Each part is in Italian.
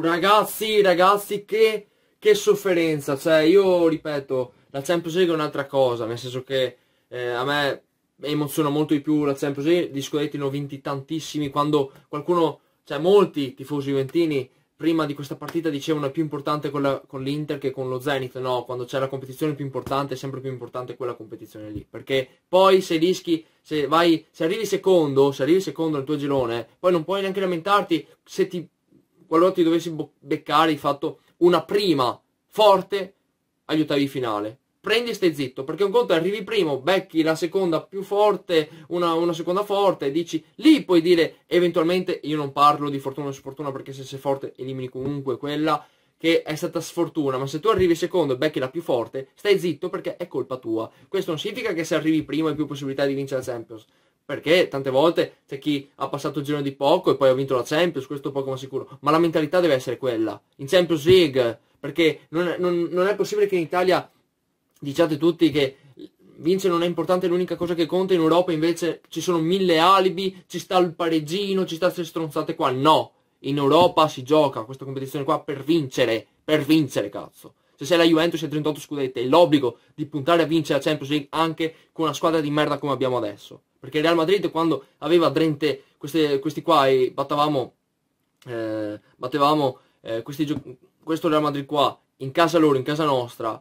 ragazzi, ragazzi, che, che sofferenza. Cioè, io ripeto, la Champions League è un'altra cosa, nel senso che eh, a me emoziona molto di più la Champions League, gli scudetti ne ho vinti tantissimi, quando qualcuno, cioè molti tifosi juventini, prima di questa partita dicevano è più importante quella con l'Inter che con lo Zenith, no, quando c'è la competizione più importante è sempre più importante quella competizione lì, perché poi se rischi, se, vai, se arrivi secondo, se arrivi secondo nel tuo girone, poi non puoi neanche lamentarti se ti qualora ti dovessi beccare hai fatto una prima forte agli ottavi finale. Prendi e stai zitto, perché un conto arrivi primo, becchi la seconda più forte, una, una seconda forte, dici, lì puoi dire, eventualmente, io non parlo di fortuna o sfortuna, perché se sei forte elimini comunque quella che è stata sfortuna, ma se tu arrivi secondo e becchi la più forte, stai zitto perché è colpa tua. Questo non significa che se arrivi primo hai più possibilità di vincere la Champions, perché tante volte c'è chi ha passato il giro di poco e poi ha vinto la Champions, questo poco ma sicuro, ma la mentalità deve essere quella, in Champions League, perché non è, non, non è possibile che in Italia diciate tutti che vincere non è importante, è l'unica cosa che conta in Europa, invece ci sono mille alibi, ci sta il pareggino, ci sta queste stronzate qua, no, in Europa si gioca questa competizione qua per vincere, per vincere cazzo. Se sei la Juventus e 38 scudetti, hai l'obbligo di puntare a vincere la Champions League anche con una squadra di merda come abbiamo adesso. Perché il Real Madrid quando aveva Drente, queste, questi qua, e battevamo, eh, battevamo eh, gio- questo Real Madrid qua, in casa loro, in casa nostra,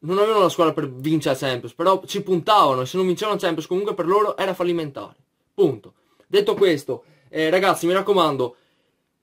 non avevano la squadra per vincere la Champions, però ci puntavano e se non vincevano la Champions comunque per loro era fallimentare. Punto. Detto questo, eh, ragazzi mi raccomando,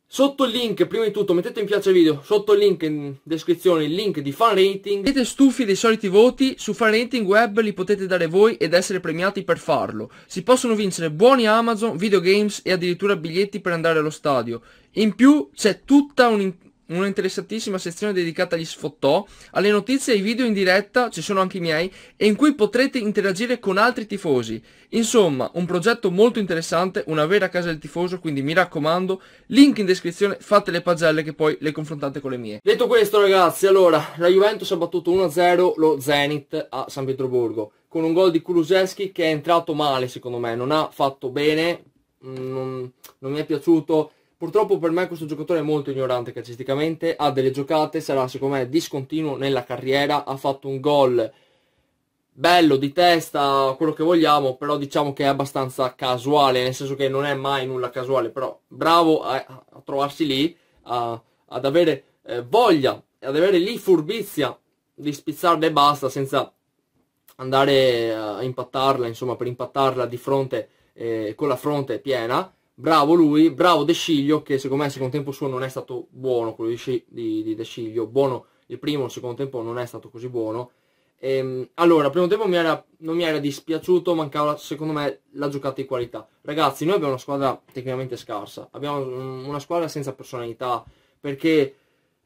Sotto il link, prima di tutto, mettete mi piace al video, sotto il link in descrizione, il link di fan rating. siete stufi dei soliti voti, su fan rating web li potete dare voi ed essere premiati per farlo. Si possono vincere buoni Amazon, videogames e addirittura biglietti per andare allo stadio. In più c'è tutta un una interessantissima sezione dedicata agli sfottò, alle notizie e ai video in diretta, ci sono anche i miei, e in cui potrete interagire con altri tifosi. Insomma, un progetto molto interessante, una vera casa del tifoso, quindi mi raccomando, link in descrizione, fate le pagelle che poi le confrontate con le mie. Detto questo ragazzi, allora, la Juventus ha battuto 1-0 lo Zenit a San Pietroburgo, con un gol di Kuluseschi che è entrato male secondo me, non ha fatto bene, mm, non, non mi è piaciuto Purtroppo per me questo giocatore è molto ignorante calcisticamente, ha delle giocate, sarà secondo me discontinuo nella carriera, ha fatto un gol bello di testa, quello che vogliamo, però diciamo che è abbastanza casuale, nel senso che non è mai nulla casuale, però bravo a, a trovarsi lì, a, ad avere eh, voglia, ad avere lì furbizia di spizzarla e basta senza andare a impattarla, insomma per impattarla di fronte, eh, con la fronte piena bravo lui, bravo De Sciglio, che secondo me il secondo tempo suo non è stato buono, quello di, di, di De Sciglio, buono il primo, il secondo tempo non è stato così buono. Ehm, allora, il primo tempo mi era, non mi era dispiaciuto, mancava secondo me la giocata di qualità. Ragazzi, noi abbiamo una squadra tecnicamente scarsa, abbiamo mm, una squadra senza personalità, perché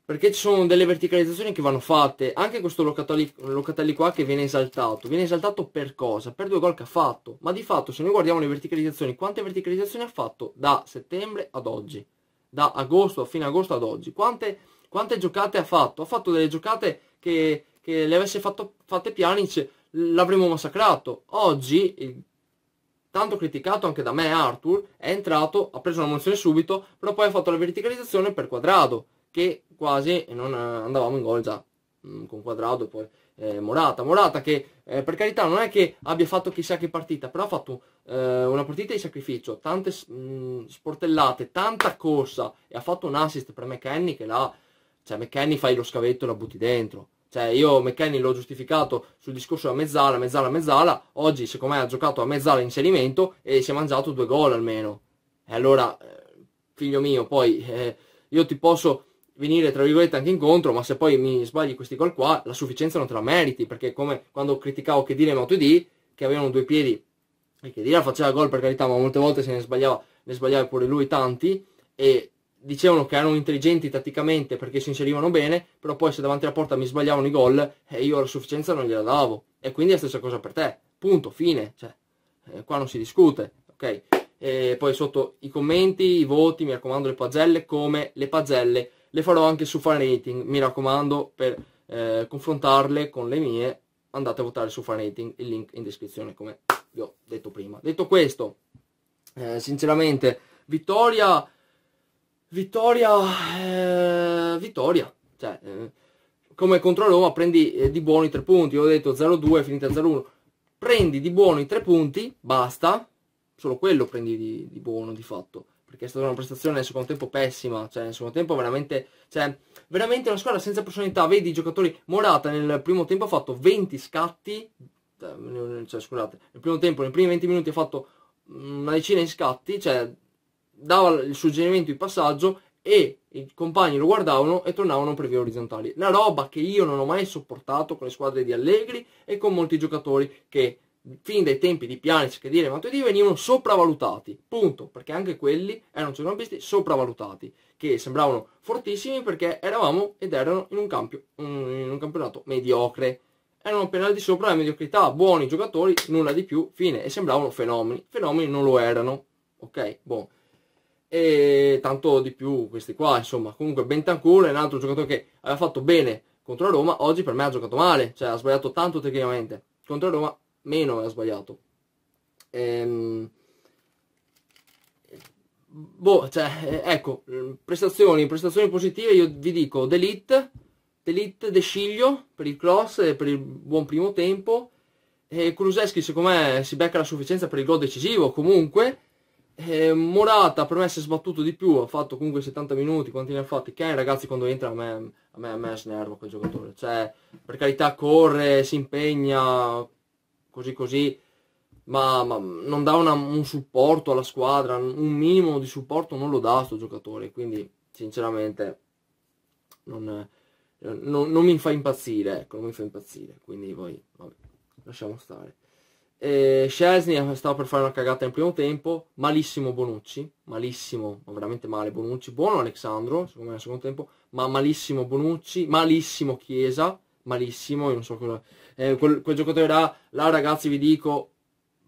perché ci sono delle verticalizzazioni che vanno fatte, anche questo Locatelli, Locatelli qua che viene esaltato, viene esaltato per cosa? Per due gol che ha fatto, ma di fatto se noi guardiamo le verticalizzazioni, quante verticalizzazioni ha fatto da settembre ad oggi? Da agosto, a fine agosto ad oggi, quante, quante, giocate ha fatto? Ha fatto delle giocate che, che le avesse fatto, fatte Pjanic, l'avremmo massacrato, oggi il tanto criticato anche da me Arthur, è entrato, ha preso la mozione subito, però poi ha fatto la verticalizzazione per quadrado che quasi non eh, andavamo in gol già mm, con Quadrado poi eh, Morata. Morata che eh, per carità non è che abbia fatto chissà che partita, però ha fatto eh, una partita di sacrificio, tante mh, mm, sportellate, tanta corsa e ha fatto un assist per McKenny che là, cioè McKenny fai lo scavetto e la butti dentro. Cioè io McKenny l'ho giustificato sul discorso a mezzala, mezzala, mezzala, oggi secondo me ha giocato a mezzala inserimento e si è mangiato due gol almeno. E allora, eh, figlio mio, poi eh, io ti posso venire tra virgolette anche incontro ma se poi mi sbagli questi gol qua la sufficienza non te la meriti perché come quando criticavo che dire Moto Matuidi che avevano due piedi e che Dira faceva gol per carità ma molte volte se ne sbagliava ne sbagliava pure lui tanti e dicevano che erano intelligenti tatticamente perché si inserivano bene però poi se davanti alla porta mi sbagliavano i gol e io la sufficienza non gliela davo e quindi è la stessa cosa per te punto fine cioè eh, qua non si discute ok e poi sotto i commenti i voti mi raccomando le pagelle come le pagelle le farò anche su fan rating, mi raccomando, per eh, confrontarle con le mie andate a votare su fan rating, il link in descrizione come vi ho detto prima. Detto questo, eh, sinceramente, vittoria, vittoria, eh, vittoria, cioè, eh, come contro Roma prendi eh, di buono i tre punti, io ho detto 0-2, finita 0-1, prendi di buono i tre punti, basta, solo quello prendi di, di buono di fatto perché è stata una prestazione nel secondo tempo pessima, cioè nel secondo tempo veramente, cioè veramente una squadra senza personalità, vedi i giocatori, Morata nel primo tempo ha fatto 20 scatti, cioè, cioè scusate, nel primo tempo, nei primi 20 minuti ha fatto una decina di scatti, cioè dava il suggerimento di passaggio e i compagni lo guardavano e tornavano per vie orizzontali. Una roba che io non ho mai sopportato con le squadre di Allegri e con molti giocatori che fin dai tempi di Pjanic, Chedira e Matuidi venivano sopravvalutati, punto, perché anche quelli erano centrocampisti sopravvalutati, che sembravano fortissimi perché eravamo ed erano in un, campio, in un campionato mediocre, erano appena al di sopra la mediocrità, buoni giocatori, nulla di più, fine, e sembravano fenomeni, fenomeni non lo erano, ok, buono. E tanto di più questi qua, insomma, comunque Bentancur è un altro giocatore che aveva fatto bene contro la Roma, oggi per me ha giocato male, cioè ha sbagliato tanto tecnicamente, contro Roma meno aveva sbagliato. Ehm, boh, cioè, eh, ecco, mm, prestazioni, prestazioni positive, io vi dico, Delete, Delete De per il cross e per il buon primo tempo, e eh, Kuluseschi secondo me si becca la sufficienza per il gol decisivo comunque, e eh, Morata per me si è sbattuto di più, ha fatto comunque 70 minuti, quanti ne ha fatti? Ken ragazzi quando entra a me, a me, a me snerva quel giocatore, cioè per carità corre, si impegna, così così, ma, ma non dà una, un supporto alla squadra, un minimo di supporto non lo dà a sto giocatore, quindi sinceramente non, non, non mi fa impazzire, ecco, non mi fa impazzire, quindi poi vabbè, lasciamo stare. Scesni stava per fare una cagata nel primo tempo, malissimo Bonucci, malissimo, ma veramente male Bonucci, buono Alexandro, secondo me nel secondo tempo, ma malissimo Bonucci, malissimo Chiesa, malissimo, io non so cosa... Eh, quel, quel giocatore là, là ragazzi vi dico,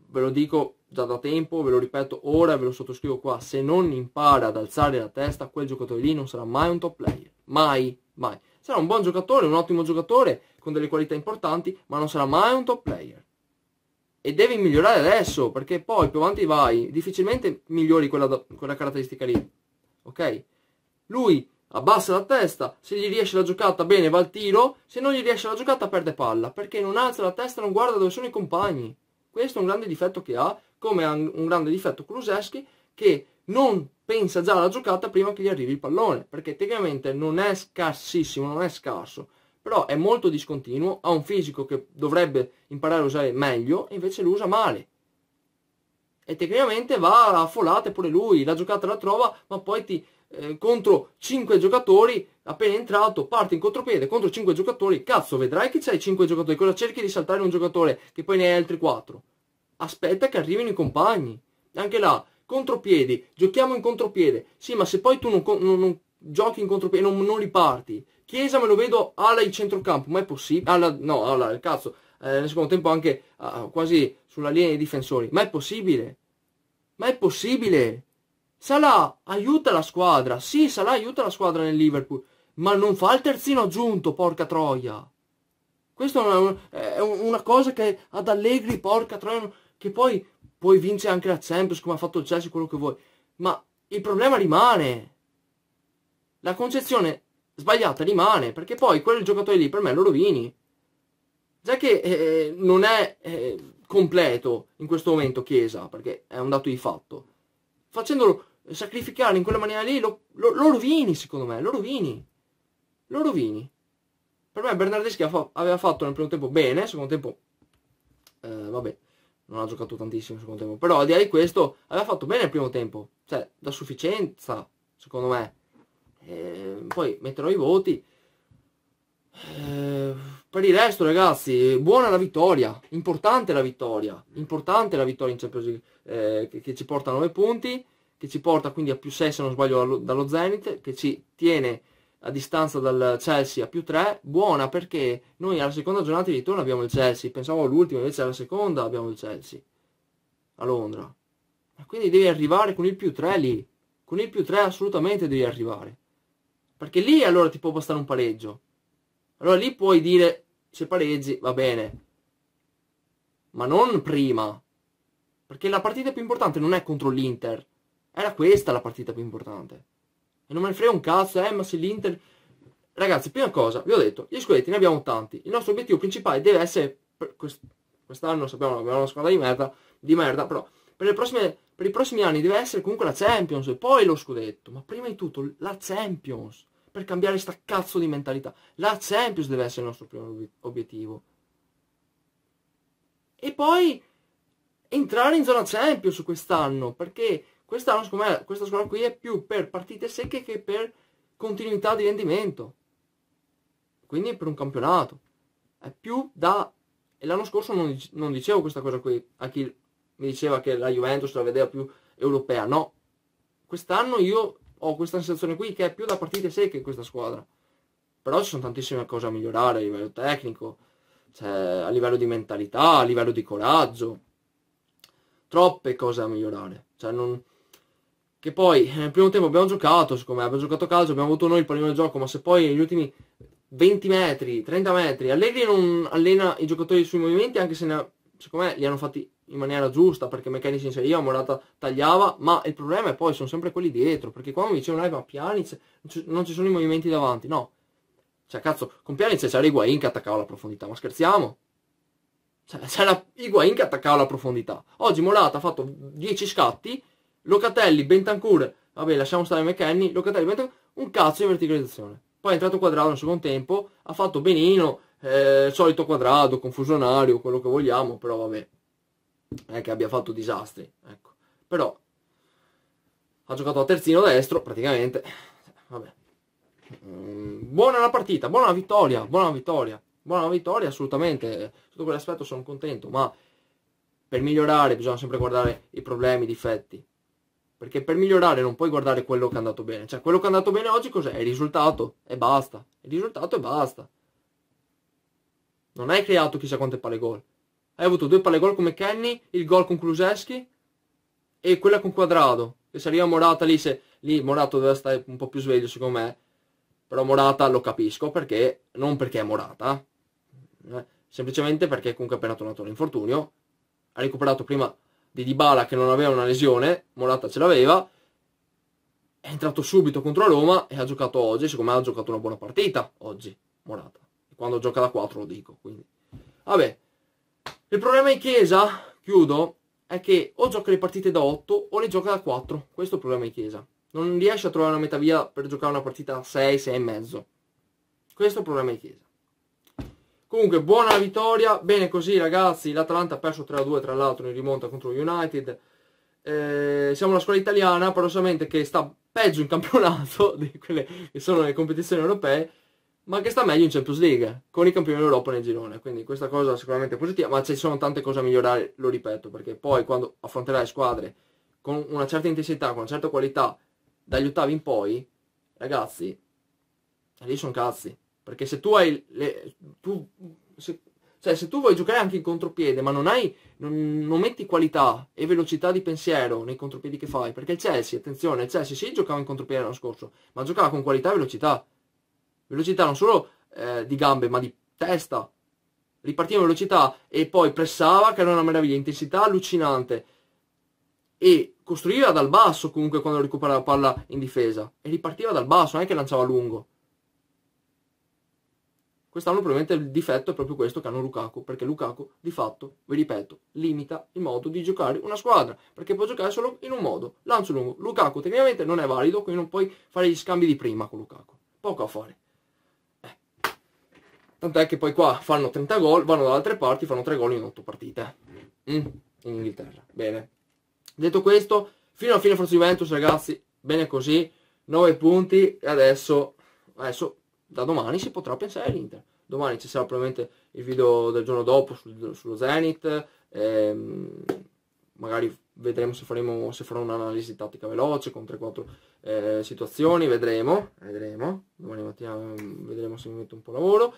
ve lo dico già da tempo, ve lo ripeto ora ve lo sottoscrivo qua, se non impara ad alzare la testa, quel giocatore lì non sarà mai un top player, mai, mai. Sarà un buon giocatore, un ottimo giocatore, con delle qualità importanti, ma non sarà mai un top player. E devi migliorare adesso, perché poi più avanti vai, difficilmente migliori quella, quella caratteristica lì, ok? Lui abbassa la testa, se gli riesce la giocata bene va al tiro, se non gli riesce la giocata perde palla, perché non alza la testa, e non guarda dove sono i compagni. Questo è un grande difetto che ha, come ha un grande difetto Kuluseschi, che non pensa già alla giocata prima che gli arrivi il pallone, perché tecnicamente non è scarsissimo, non è scarso, però è molto discontinuo, ha un fisico che dovrebbe imparare a usare meglio, e invece lo usa male e tecnicamente va a folate pure lui, la giocata la trova, ma poi ti eh, contro 5 giocatori, appena entrato, parte in contropiede contro 5 giocatori, cazzo vedrai che c'hai 5 giocatori, cosa cerchi di saltare un giocatore che poi ne hai altri 4? Aspetta che arrivino i compagni, anche là, contropiedi, giochiamo in contropiede, sì ma se poi tu non, non, non giochi in contropiede, non, non riparti, Chiesa me lo vedo alla in centrocampo, ma è possibile, alla, no alla, il cazzo, eh, nel secondo tempo anche uh, quasi sulla linea dei difensori, ma è possibile? Ma è possibile? Salah aiuta la squadra, sì Salah aiuta la squadra nel Liverpool, ma non fa il terzino aggiunto, porca troia. Questa è una, è una cosa che ad Allegri, porca troia, che poi, poi vince anche la Champions come ha fatto il Chelsea, quello che vuoi. Ma il problema rimane. La concezione sbagliata rimane, perché poi quel giocatore lì per me lo rovini. Già che eh, non è eh, completo in questo momento Chiesa, perché è un dato di fatto, facendolo sacrificare in quella maniera lì lo, lo, lo rovini, secondo me, lo rovini. Lo rovini. Per me Bernardeschi aveva fatto nel primo tempo bene, secondo tempo, eh, vabbè, non ha giocato tantissimo nel secondo tempo, però al di là di questo aveva fatto bene il primo tempo, cioè da sufficienza, secondo me. E ehm, poi metterò i voti. Ehm, per il resto ragazzi buona la vittoria importante la vittoria importante la vittoria in Champions League eh, che, che, ci porta a 9 punti che ci porta quindi a più 6 se non sbaglio dallo Zenith, che ci tiene a distanza dal Chelsea a più 3, buona perché noi alla seconda giornata di ritorno abbiamo il Chelsea, pensavo all'ultima invece alla seconda abbiamo il Chelsea a Londra. Quindi devi arrivare con il più 3 lì, con il più 3 assolutamente devi arrivare, perché lì allora ti può bastare un pareggio, allora lì puoi dire se pareggi va bene, ma non prima, perché la partita più importante non è contro l'Inter, era questa la partita più importante. E non me ne frega un cazzo, eh, ma se l'Inter... Ragazzi, prima cosa, vi ho detto, gli scudetti ne abbiamo tanti. Il nostro obiettivo principale deve essere... Quest'anno sappiamo che abbiamo una squadra di merda, di merda però per, le prossime, per i prossimi anni deve essere comunque la Champions e poi lo scudetto. Ma prima di tutto la Champions. Per cambiare sta cazzo di mentalità. La Champions deve essere il nostro primo obiettivo. E poi entrare in zona Champions quest'anno perché Quest'anno secondo questa squadra qui è più per partite secche che per continuità di rendimento. Quindi per un campionato. È più da... E l'anno scorso non, non dicevo questa cosa qui a chi mi diceva che la Juventus la vedeva più europea. No. Quest'anno io ho questa sensazione qui che è più da partite secche in questa squadra. Però ci sono tantissime cose a migliorare a livello tecnico, cioè a livello di mentalità, a livello di coraggio. Troppe cose a migliorare. Cioè non, che poi eh, nel primo tempo abbiamo giocato, siccome abbiamo giocato a calcio, abbiamo avuto noi il pallone del gioco, ma se poi negli ultimi 20 metri, 30 metri, Allegri non allena i giocatori sui movimenti, anche se ha, secondo me li hanno fatti in maniera giusta, perché Meccanici inseriva, Morata tagliava, ma il problema è poi sono sempre quelli dietro, perché quando mi dicevano, ma Pjanic non ci sono i movimenti davanti, no. Cioè, cazzo, con Pjanic c'era Higuain che attaccava la profondità, ma scherziamo? Cioè, c'era Higuain che attaccava la profondità. Oggi Morata ha fatto 10 scatti Locatelli, Bentancur, vabbè lasciamo stare McKenny, Locatelli, Bentancur, un cazzo di verticalizzazione. Poi è entrato quadrato nel secondo tempo, ha fatto benino, eh, solito quadrato, confusionario, quello che vogliamo, però vabbè, è che abbia fatto disastri, ecco. Però ha giocato a terzino destro, praticamente, vabbè. Mm, buona la partita, buona la vittoria, buona la vittoria, buona la vittoria assolutamente, sotto quell'aspetto sono contento, ma per migliorare bisogna sempre guardare i problemi, i difetti, perché per migliorare non puoi guardare quello che è andato bene. Cioè, quello che è andato bene oggi cos'è? È il risultato e basta. Il risultato e basta. Non hai creato chissà quante palle gol. Hai avuto due palle gol come Kenny, il gol con Kluseschi e quella con Quadrado. Che se arriva Morata lì, se, lì Morato doveva stare un po' più sveglio secondo me. Però Morata lo capisco perché, non perché è Morata, eh? semplicemente perché comunque è appena tornato l'infortunio. Ha recuperato prima di Dybala che non aveva una lesione, Morata ce l'aveva, è entrato subito contro Roma e ha giocato oggi, siccome ha giocato una buona partita oggi, Morata. Quando gioca da 4 lo dico, quindi. Vabbè, il problema in Chiesa, chiudo, è che o gioca le partite da 8 o le gioca da 4, questo è il problema in Chiesa. Non riesce a trovare una metà via per giocare una partita da 6, 6 e mezzo. Questo è il problema in Chiesa. Comunque buona vittoria, bene così ragazzi, l'Atalanta ha perso 3-2 tra l'altro in rimonta contro United. Eh, siamo una squadra italiana paradossalmente che sta peggio in campionato di quelle che sono le competizioni europee, ma che sta meglio in Champions League, con i campioni d'Europa nel girone. Quindi questa cosa sicuramente è positiva, ma ci sono tante cose a migliorare, lo ripeto, perché poi quando affronterai squadre con una certa intensità, con una certa qualità, dagli ottavi in poi, ragazzi, lì sono cazzi. Perché se tu hai... Le, tu, se, cioè, se tu vuoi giocare anche in contropiede, ma non, hai, non, non metti qualità e velocità di pensiero nei contropiedi che fai, perché il Chelsea, attenzione, il Chelsea sì giocava in contropiede l'anno scorso, ma giocava con qualità e velocità. Velocità non solo eh, di gambe, ma di testa. Ripartiva in velocità e poi pressava, che era una meraviglia, intensità allucinante. E costruiva dal basso comunque quando recuperava la palla in difesa. E ripartiva dal basso, non è che lanciava lungo. Quest'anno probabilmente il difetto è proprio questo che hanno Lukaku, perché Lukaku di fatto, vi ripeto, limita il modo di giocare una squadra, perché può giocare solo in un modo, lancio lungo. Lukaku tecnicamente non è valido, quindi non puoi fare gli scambi di prima con Lukaku. Poco a fare. Eh. Tant'è che poi qua fanno 30 gol, vanno da altre parti, fanno 3 gol in 8 partite. Mm, in Inghilterra. Bene. Detto questo, fino alla fine Forza Juventus, ragazzi, bene così. 9 punti e adesso, adesso da domani si potrà pensare all'Inter. Domani ci sarà probabilmente il video del giorno dopo sul, sullo Zenith, ehm, magari vedremo se, faremo, se farò un'analisi tattica veloce con 3-4 eh, situazioni, vedremo, vedremo, domani mattina ehm, vedremo se mi metto un po' lavoro.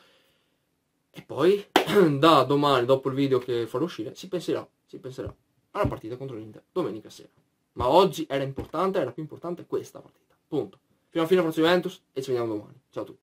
E poi da domani, dopo il video che farò uscire, si penserà, si penserà alla partita contro l'Inter domenica sera. Ma oggi era importante, era più importante questa partita. Punto. Fino a fine Forza Juventus e ci vediamo domani. Ciao a tutti.